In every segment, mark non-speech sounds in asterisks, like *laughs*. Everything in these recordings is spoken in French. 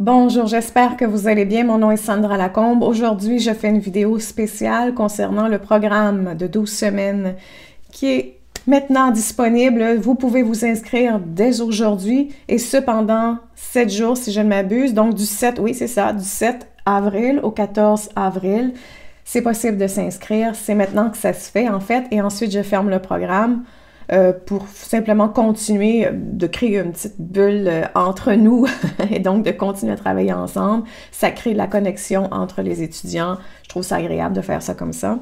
Bonjour, j'espère que vous allez bien. Mon nom est Sandra Lacombe. Aujourd'hui, je fais une vidéo spéciale concernant le programme de 12 semaines qui est maintenant disponible. Vous pouvez vous inscrire dès aujourd'hui et cependant 7 jours si je ne m'abuse. Donc du 7, oui, c'est ça, du 7 avril au 14 avril. C'est possible de s'inscrire. C'est maintenant que ça se fait en fait et ensuite je ferme le programme euh, pour simplement continuer de créer une petite bulle euh, entre nous *laughs* et donc de continuer à travailler ensemble. Ça crée la connexion entre les étudiants. Je trouve ça agréable de faire ça comme ça.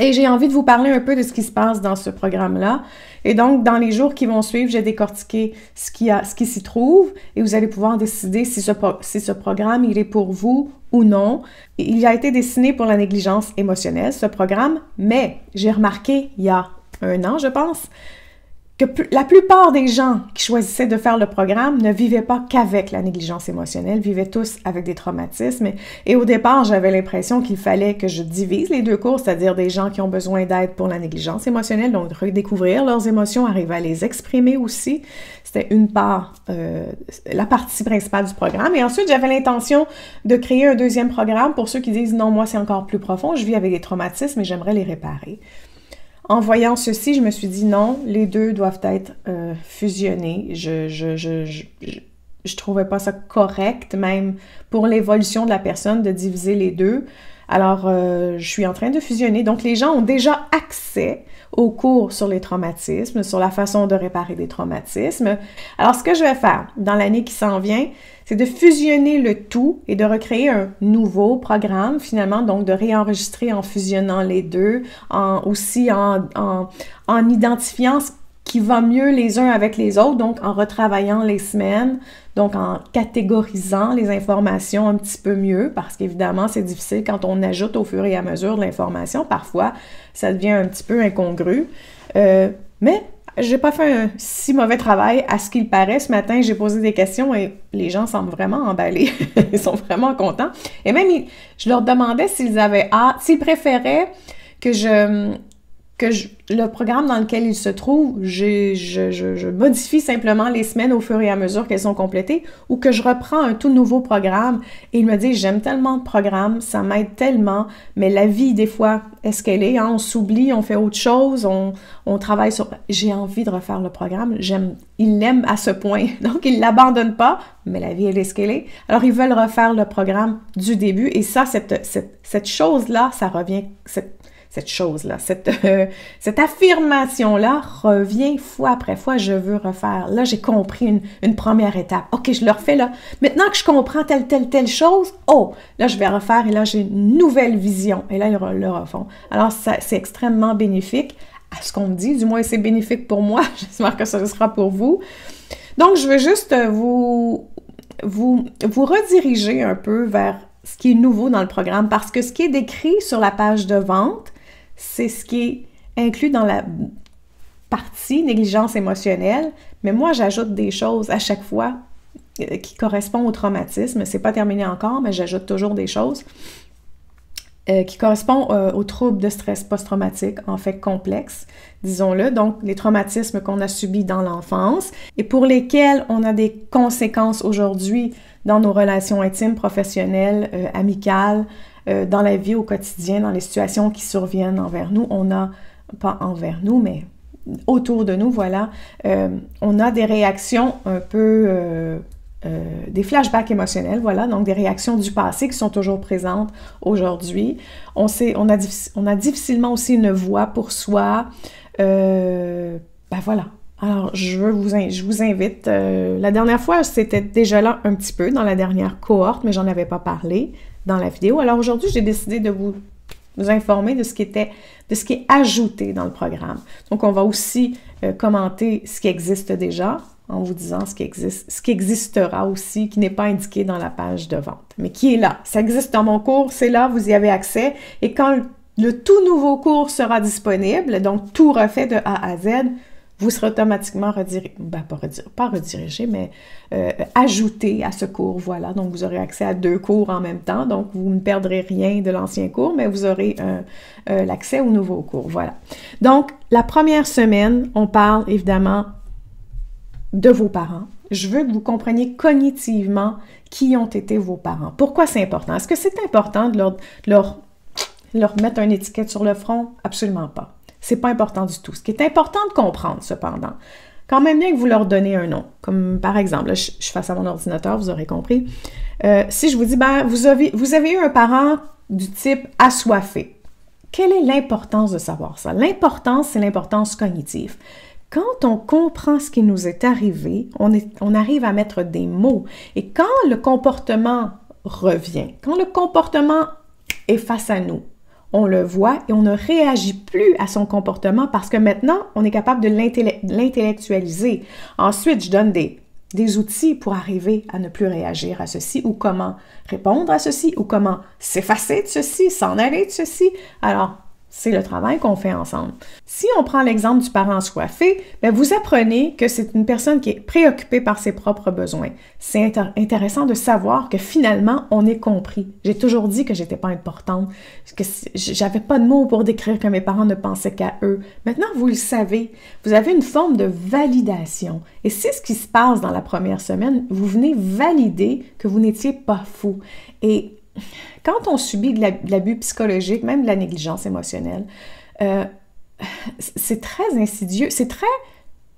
Et j'ai envie de vous parler un peu de ce qui se passe dans ce programme-là. Et donc, dans les jours qui vont suivre, j'ai décortiqué ce qui, a, ce qui s'y trouve et vous allez pouvoir décider si ce, si ce programme, il est pour vous ou non. Il a été dessiné pour la négligence émotionnelle, ce programme, mais j'ai remarqué, il y a un an, je pense, que la plupart des gens qui choisissaient de faire le programme ne vivaient pas qu'avec la négligence émotionnelle, vivaient tous avec des traumatismes. Et, au départ, j'avais l'impression qu'il fallait que je divise les deux cours, c'est-à-dire des gens qui ont besoin d'aide pour la négligence émotionnelle, donc redécouvrir leurs émotions, arriver à les exprimer aussi. C'était une part, euh, la partie principale du programme. Et ensuite, j'avais l'intention de créer un deuxième programme pour ceux qui disent non, moi c'est encore plus profond, je vis avec des traumatismes et j'aimerais les réparer. En voyant ceci, je me suis dit non, les deux doivent être euh, fusionnés. Je, je, je, je, je trouvais pas ça correct, même pour l'évolution de la personne, de diviser les deux. Alors, euh, je suis en train de fusionner. Donc, les gens ont déjà accès aux cours sur les traumatismes, sur la façon de réparer des traumatismes. Alors, ce que je vais faire dans l'année qui s'en vient, c'est de fusionner le tout et de recréer un nouveau programme, finalement, donc de réenregistrer en fusionnant les deux, en, aussi en identifiant ce qui va mieux les uns avec les autres, donc en retravaillant les semaines, donc, en catégorisant les informations un petit peu mieux, parce qu'évidemment, c'est difficile quand on ajoute au fur et à mesure de l'information. Parfois, ça devient un petit peu incongru. Euh, mais j'ai pas fait un si mauvais travail à ce qu'il paraît. Ce matin, j'ai posé des questions et les gens semblent vraiment emballés. *laughs* ils sont vraiment contents. Et même, je leur demandais s'ils avaient hâte, s'ils préféraient que je que le programme dans lequel il se trouve, je, modifie simplement les semaines au fur et à mesure qu'elles sont complétées ou que je reprends un tout nouveau programme et il me dit j'aime tellement le programme, ça m'aide tellement, mais la vie des fois, est-ce qu'elle est, hein? on s'oublie, on fait autre chose, on, travaille sur... J'ai envie de refaire le programme, j'aime, il l'aime à ce point, *laughs* donc il l'abandonne pas, mais la vie elle est ce qu'elle est. Alors ils veulent refaire le programme du début et ça, cette, cette, chose-là, ça revient, cette cette chose-là, cette, euh, cette affirmation-là revient fois après fois, je veux refaire. Là, j'ai compris une, première étape. OK, je le refais là. Maintenant que je comprends telle, telle, telle chose, oh, là, je vais refaire et là, j'ai une nouvelle vision. Et là, ils le, refont. Alors, c'est extrêmement bénéfique à ce qu'on me dit. Du moins, c'est bénéfique pour moi. *laughs* J'espère que ce sera pour vous. Donc, je veux juste vous, vous, vous rediriger un peu vers ce qui est nouveau dans le programme parce que ce qui est décrit sur la page de vente, c'est ce qui est inclus dans la partie négligence émotionnelle, mais moi j'ajoute des choses à chaque fois euh, qui correspondent au traumatisme. C'est pas terminé encore, mais j'ajoute toujours des choses euh, qui correspondent au euh, aux de stress post-traumatique, en fait complexe, disons-le, donc les traumatismes qu'on a subis dans l'enfance et pour lesquels on a des conséquences aujourd'hui dans nos relations intimes, professionnelles, amicales, euh, dans la vie au quotidien, dans les situations qui surviennent envers nous. On a, pas envers nous, mais autour de nous, voilà, euh, on a des réactions un peu... Euh, des flashbacks émotionnels, voilà, donc des réactions du passé qui sont toujours présentes aujourd'hui. On, on, a, difficilement aussi une voix pour soi. ben voilà. Alors, je, vous, je vous invite. la dernière fois, c'était déjà là un petit peu dans la dernière cohorte, mais j'en avais pas parlé dans la vidéo. Alors aujourd'hui, j'ai décidé de vous, informer de ce qui était, de ce qui est ajouté dans le programme. Donc, on va aussi euh, commenter ce qui existe déjà en vous disant ce qui existe, ce qui existera aussi, qui n'est pas indiqué dans la page de vente, mais qui est là. Ça existe dans mon cours, c'est là, vous y avez accès. Et quand le tout nouveau cours sera disponible, donc tout refait de A à Z, vous serez automatiquement redirigé, ben pas, redirigé, mais euh, ajouté à ce cours, voilà. Donc, vous aurez accès à deux cours en même temps, donc vous ne perdrez rien de l'ancien cours, mais vous aurez euh, l'accès au nouveau cours, voilà. Donc, la première semaine, on parle évidemment de vos parents. Je veux que vous compreniez cognitivement qui ont été vos parents. Pourquoi c'est important? Est-ce que c'est important de leur, leur, leur mettre une étiquette sur le front? Absolument pas. C'est pas important du tout. Ce qui est important de comprendre, cependant, quand même bien que vous leur donnez un nom. Comme par exemple, là, je, suis face à mon ordinateur, vous aurez compris. Euh, si je vous dis, ben, vous avez, eu un parent du type assoiffé. Quelle est l'importance de savoir ça? L'importance, c'est l'importance cognitive. Quand on comprend ce qui nous est arrivé, on, on arrive à mettre des mots. Et quand le comportement revient, quand le comportement est face à nous, on le voit et on ne réagit plus à son comportement parce que maintenant, on est capable de l'intellectualiser. Ensuite, je donne des, outils pour arriver à ne plus réagir à ceci ou comment répondre à ceci ou comment s'effacer de ceci, s'en aller de ceci. Alors, c'est le travail qu'on fait ensemble. Si on prend l'exemple du parent soifé, ben, vous apprenez que c'est une personne qui est préoccupée par ses propres besoins. C'est intéressant de savoir que finalement, on est compris. J'ai toujours dit que j'étais pas importante, que j'avais pas de mots pour décrire que mes parents ne pensaient qu'à eux. Maintenant, vous le savez. Vous avez une forme de validation. Et c'est ce qui se passe dans la première semaine. Vous venez valider que vous n'étiez pas fou. Et quand on subit de l'abus psychologique, même de la négligence émotionnelle, euh, c'est très insidieux, c'est très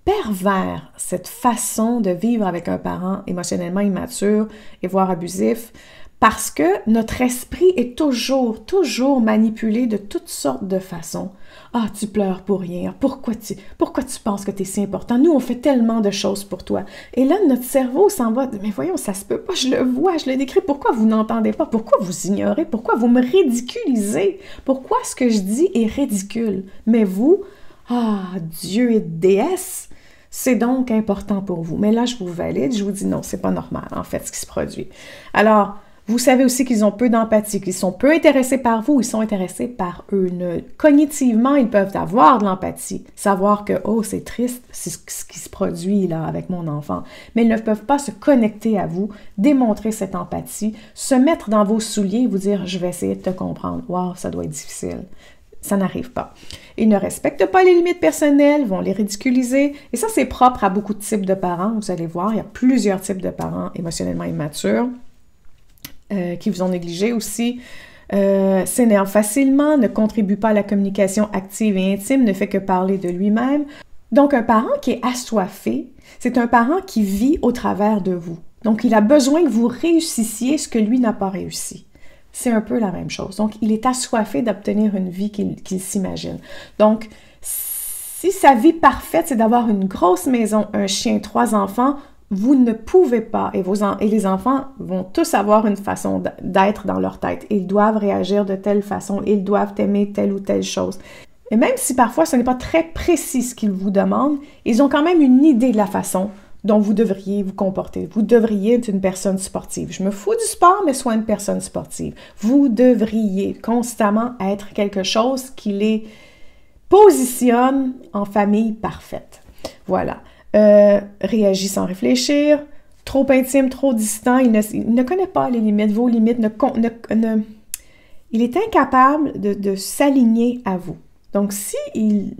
pervers, cette façon de vivre avec un parent émotionnellement immature et voire abusif, parce que notre esprit est toujours, toujours manipulé de toutes sortes de façons. Ah, tu pleures pour rien. Ah, pourquoi tu, pourquoi tu penses que tu es si important? Nous, on fait tellement de choses pour toi. Et là, notre cerveau s'en va. Mais voyons, ça se peut pas. Je le vois, je le décris. Pourquoi vous n'entendez pas? Pourquoi vous ignorez? Pourquoi vous me ridiculisez? Pourquoi ce que je dis est ridicule? Mais vous, ah, Dieu et déesse, c'est donc important pour vous. Mais là, je vous valide, je vous dis non, c'est pas normal, en fait, ce qui se produit. Alors, vous savez aussi qu'ils ont peu d'empathie, qu'ils sont peu intéressés par vous, ils sont intéressés par eux. Cognitivement, ils peuvent avoir de l'empathie, savoir que, oh, c'est triste c'est ce qui se produit là avec mon enfant, mais ils ne peuvent pas se connecter à vous, démontrer cette empathie, se mettre dans vos souliers et vous dire, je vais essayer de te comprendre, waouh, ça doit être difficile. Ça n'arrive pas. Ils ne respectent pas les limites personnelles, vont les ridiculiser. Et ça, c'est propre à beaucoup de types de parents. Vous allez voir, il y a plusieurs types de parents émotionnellement immatures. Euh, qui vous ont négligé aussi. s'énerve euh, facilement, ne contribue pas à la communication active et intime, ne fait que parler de lui-même. Donc un parent qui est assoiffé, c'est un parent qui vit au travers de vous. Donc il a besoin que vous réussissiez ce que lui n'a pas réussi. C'est un peu la même chose. Donc il est assoiffé d'obtenir une vie qu'il s'imagine. Donc si sa vie parfaite, c'est d'avoir une grosse maison, un chien, trois enfants, vous ne pouvez pas, et, les enfants vont tous avoir une façon d'être dans leur tête. Ils doivent réagir de telle façon, ils doivent aimer telle ou telle chose. Et même si parfois ce n'est pas très précis ce qu'ils vous demandent, ils ont quand même une idée de la façon dont vous devriez vous comporter. Vous devriez être une personne sportive. Je me fous du sport, mais sois une personne sportive. Vous devriez constamment être quelque chose qui les positionne en famille parfaite. Voilà. Euh, réagit sans réfléchir, trop intime, trop distant, il ne, connaît pas les limites, vos limites, il est incapable de, s'aligner à vous. Donc, si il,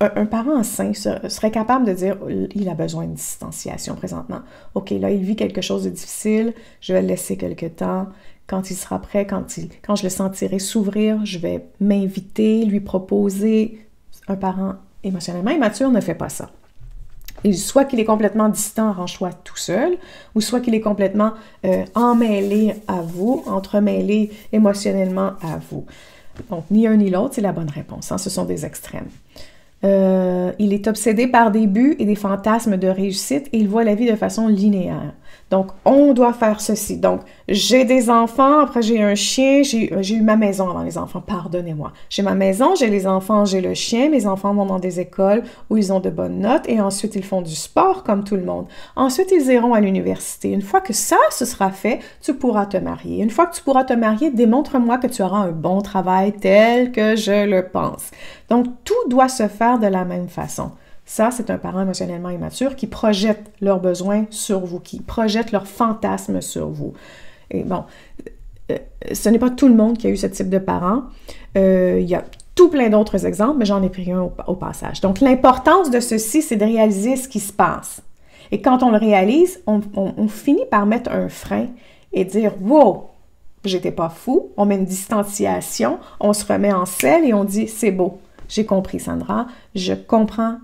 un, parent sain serait capable de dire il a besoin de distanciation présentement. OK, là, il vit quelque chose de difficile, je vais le laisser quelque temps. Quand il sera prêt, quand, quand je le sentirai s'ouvrir, je vais m'inviter, lui proposer. Un parent émotionnellement immature ne fait pas ça soit qu'il est complètement distant, en choix tout seul, ou soit qu'il est complètement euh, emmêlé à vous, entremêlé émotionnellement à vous. Donc, ni un ni l'autre, c'est la bonne réponse. Hein. Ce sont des extrêmes. Euh, il est obsédé par des buts et des fantasmes de réussite et il voit la vie de façon linéaire. Donc, on doit faire ceci. Donc, j'ai des enfants, après j'ai un chien, euh, j'ai eu ma maison avant les enfants, pardonnez-moi. J'ai ma maison, j'ai les enfants, j'ai le chien, mes enfants vont dans des écoles où ils ont de bonnes notes et ensuite ils font du sport comme tout le monde. Ensuite ils iront à l'université. Une fois que ça, ce sera fait, tu pourras te marier. Une fois que tu pourras te marier, démontre-moi que tu auras un bon travail tel que je le pense. Donc tout doit se faire de la même façon. Ça, c'est un parent émotionnellement immature qui projette leurs besoins sur vous, qui projette leurs fantasmes sur vous. Et bon, euh, euh, ce n'est pas tout le monde qui a eu ce type de parents. Euh, il y a tout plein d'autres exemples, mais j'en ai pris un au, passage. Donc, l'importance de ceci, c'est de réaliser ce qui se passe. Et quand on le réalise, on, finit par mettre un frein et dire Wow, j'étais pas fou. On met une distanciation, on se remet en selle et on dit C'est beau, j'ai compris, Sandra, je comprends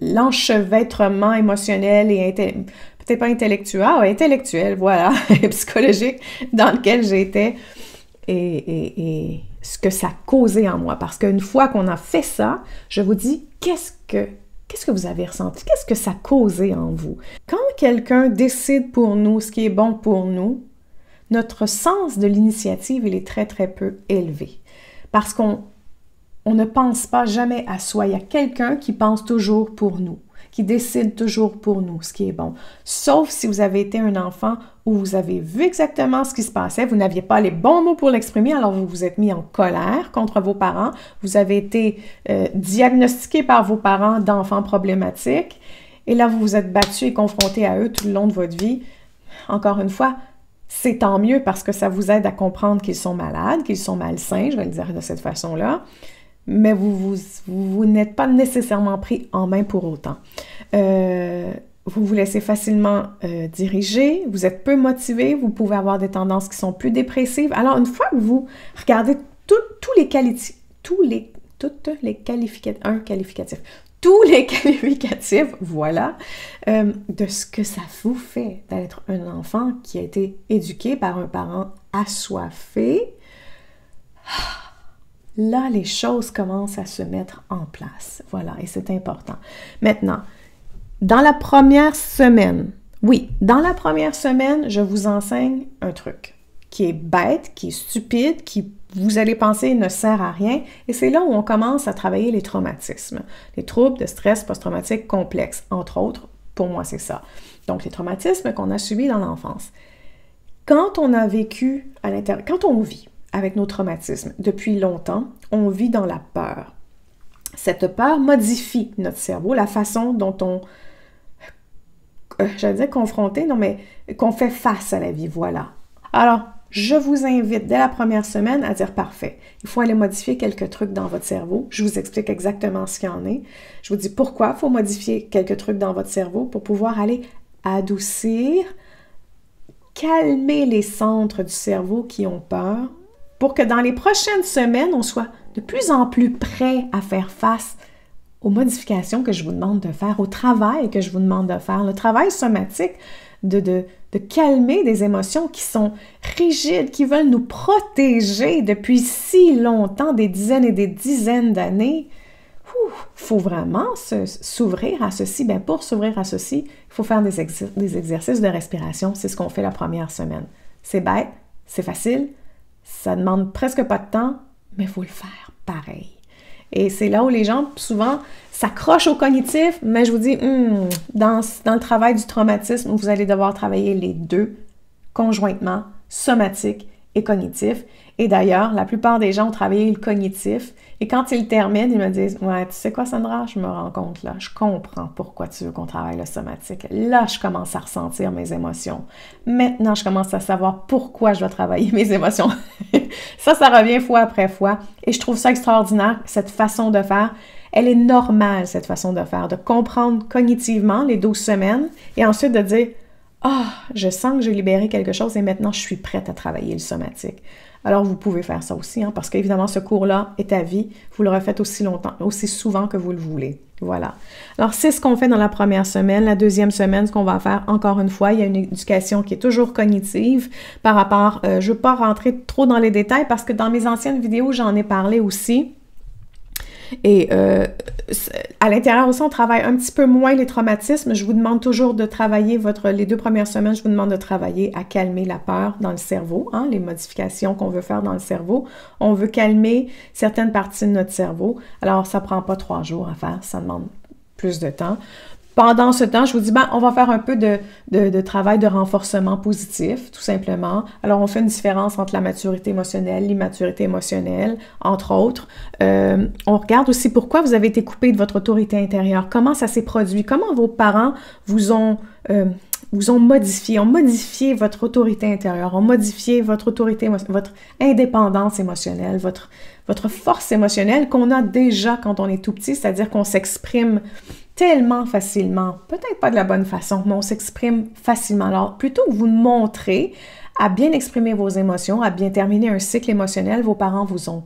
l'enchevêtrement émotionnel et peut-être pas intellectuel, ah, intellectuel, voilà, *laughs* psychologique, dans lequel j'étais et, ce que ça causait en moi. Parce qu'une fois qu'on a fait ça, je vous dis, qu'est-ce que, qu'est-ce que vous avez ressenti? Qu'est-ce que ça causait en vous? Quand quelqu'un décide pour nous ce qui est bon pour nous, notre sens de l'initiative, il est très, très peu élevé. Parce qu'on on ne pense pas jamais à soi. Il y a quelqu'un qui pense toujours pour nous qui décide toujours pour nous ce qui est bon. Sauf si vous avez été un enfant où vous avez vu exactement ce qui se passait, vous n'aviez pas les bons mots pour l'exprimer, alors vous vous êtes mis en colère contre vos parents, vous avez été euh, diagnostiqué par vos parents d'enfants problématiques, et là vous vous êtes battu et confronté à eux tout le long de votre vie. Encore une fois, c'est tant mieux parce que ça vous aide à comprendre qu'ils sont malades, qu'ils sont malsains, je vais le dire de cette façon-là mais vous, vous, n'êtes pas nécessairement pris en main pour autant. Euh, vous vous laissez facilement euh, diriger, vous êtes peu motivé, vous pouvez avoir des tendances qui sont plus dépressives. Alors, une fois que vous regardez tous les qualités, tous les, toutes les qualificatifs, un qualificatif, tous les *laughs* qualificatifs, voilà, euh, de ce que ça vous fait d'être un enfant qui a été éduqué par un parent assoiffé là, les choses commencent à se mettre en place. Voilà, et c'est important. Maintenant, dans la première semaine, oui, dans la première semaine, je vous enseigne un truc qui est bête, qui est stupide, qui vous allez penser ne sert à rien. Et c'est là où on commence à travailler les traumatismes, les troubles de stress post-traumatique complexes, entre autres. Pour moi, c'est ça. Donc, les traumatismes qu'on a subis dans l'enfance. Quand on a vécu à l'intérieur, quand on vit, avec nos traumatismes. Depuis longtemps, on vit dans la peur. Cette peur modifie notre cerveau, la façon dont on, euh, j'allais dire confronté, non, mais qu'on fait face à la vie, voilà. Alors, je vous invite dès la première semaine à dire parfait. Il faut aller modifier quelques trucs dans votre cerveau. Je vous explique exactement ce qu'il en est. Je vous dis pourquoi il faut modifier quelques trucs dans votre cerveau pour pouvoir aller adoucir, calmer les centres du cerveau qui ont peur pour que dans les prochaines semaines, on soit de plus en plus prêt à faire face aux modifications que je vous demande de faire, au travail que je vous demande de faire, le travail somatique de, calmer des émotions qui sont rigides, qui veulent nous protéger depuis si longtemps, des dizaines et des dizaines d'années. Il faut vraiment s'ouvrir à ceci. Ben, pour s'ouvrir à ceci, il faut faire des exercices de respiration. C'est ce qu'on fait la première semaine. C'est bête, c'est facile, ça demande presque pas de temps, mais il faut le faire pareil. Et c'est là où les gens souvent s'accrochent au cognitif, mais je vous dis, hmm, dans, dans le travail du traumatisme, vous allez devoir travailler les deux conjointement, somatique et cognitif. Et d'ailleurs, la plupart des gens ont travaillé le cognitif et quand ils terminent, ils me disent Ouais, tu sais quoi, Sandra, je me rends compte là, je comprends pourquoi tu veux qu'on travaille le somatique. Là, je commence à ressentir mes émotions. Maintenant, je commence à savoir pourquoi je dois travailler *laughs* mes émotions. ça, ça revient fois après fois et je trouve ça extraordinaire, cette façon de faire. Elle est normale, cette façon de faire, de comprendre cognitivement les 12 semaines et ensuite de dire ah, je sens que j'ai libéré quelque chose et maintenant je suis prête à travailler le somatique. Alors vous pouvez faire ça aussi, hein, parce qu'évidemment ce cours-là est à vie. Vous le refaites aussi longtemps, aussi souvent que vous le voulez. Voilà. Alors c'est ce qu'on fait dans la première semaine. La deuxième semaine, ce qu'on va faire encore une fois, il y a une éducation qui est toujours cognitive par rapport. Euh, je ne veux pas rentrer trop dans les détails parce que dans mes anciennes vidéos j'en ai parlé aussi. Et euh, à l'intérieur aussi, on travaille un petit peu moins les traumatismes. Je vous demande toujours de travailler votre, les deux premières semaines, je vous demande de travailler à calmer la peur dans le cerveau, hein, les modifications qu'on veut faire dans le cerveau. On veut calmer certaines parties de notre cerveau. Alors, ça prend pas trois jours à faire, ça demande plus de temps pendant ce temps, je vous dis, ben, on va faire un peu de, travail de renforcement positif, tout simplement. Alors, on fait une différence entre la maturité émotionnelle, l'immaturité émotionnelle, entre autres. Euh, on regarde aussi pourquoi vous avez été coupé de votre autorité intérieure, comment ça s'est produit, comment vos parents vous ont... Euh, vous ont modifié, ont modifié votre autorité intérieure, ont modifié votre autorité, votre indépendance émotionnelle, votre, votre force émotionnelle qu'on a déjà quand on est tout petit, c'est-à-dire qu'on s'exprime tellement facilement, peut-être pas de la bonne façon, mais on s'exprime facilement. Alors, plutôt que vous montrer à bien exprimer vos émotions, à bien terminer un cycle émotionnel, vos parents vous ont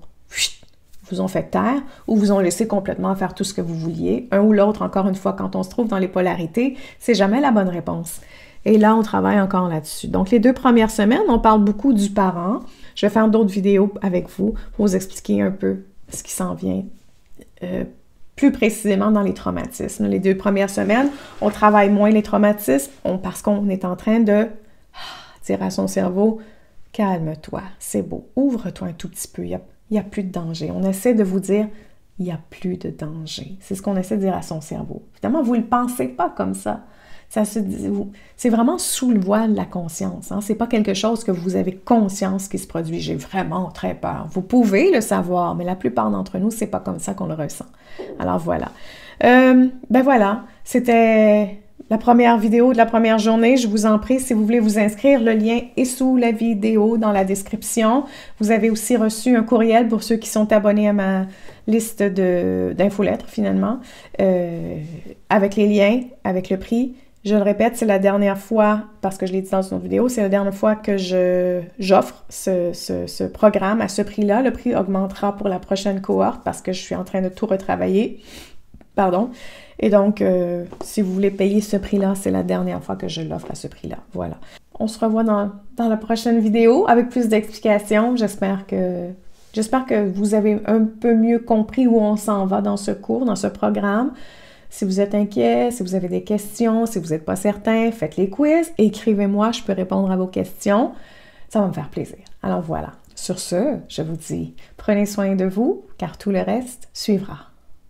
vous ont fait taire ou vous ont laissé complètement faire tout ce que vous vouliez. Un ou l'autre, encore une fois, quand on se trouve dans les polarités, c'est jamais la bonne réponse. Et là, on travaille encore là-dessus. Donc, les deux premières semaines, on parle beaucoup du parent. Je vais faire d'autres vidéos avec vous pour vous expliquer un peu ce qui s'en vient euh, plus précisément dans les traumatismes. Les deux premières semaines, on travaille moins les traumatismes parce qu'on est en train de ah, dire à son cerveau, calme-toi, c'est beau, ouvre-toi un tout petit peu, il n'y a plus de danger. On essaie de vous dire, il n'y a plus de danger. C'est ce qu'on essaie de dire à son cerveau. Évidemment, vous ne le pensez pas comme ça. ça c'est vraiment sous le voile de la conscience. Hein. Ce n'est pas quelque chose que vous avez conscience qui se produit. J'ai vraiment très peur. Vous pouvez le savoir, mais la plupart d'entre nous, c'est pas comme ça qu'on le ressent. Alors voilà. Euh, ben voilà, c'était la première vidéo de la première journée. Je vous en prie, si vous voulez vous inscrire, le lien est sous la vidéo dans la description. Vous avez aussi reçu un courriel pour ceux qui sont abonnés à ma liste d'info-lettres finalement, euh, avec les liens, avec le prix. Je le répète, c'est la dernière fois, parce que je l'ai dit dans une autre vidéo, c'est la dernière fois que j'offre ce, programme à ce prix-là. Le prix augmentera pour la prochaine cohorte parce que je suis en train de tout retravailler. Pardon. Et donc, euh, si vous voulez payer ce prix-là, c'est la dernière fois que je l'offre à ce prix-là. Voilà. On se revoit dans, dans la prochaine vidéo avec plus d'explications. J'espère que J'espère que vous avez un peu mieux compris où on s'en va dans ce cours, dans ce programme. Si vous êtes inquiet, si vous avez des questions, si vous n'êtes pas certain, faites les quiz, écrivez-moi, je peux répondre à vos questions. Ça va me faire plaisir. Alors voilà, sur ce, je vous dis, prenez soin de vous, car tout le reste suivra.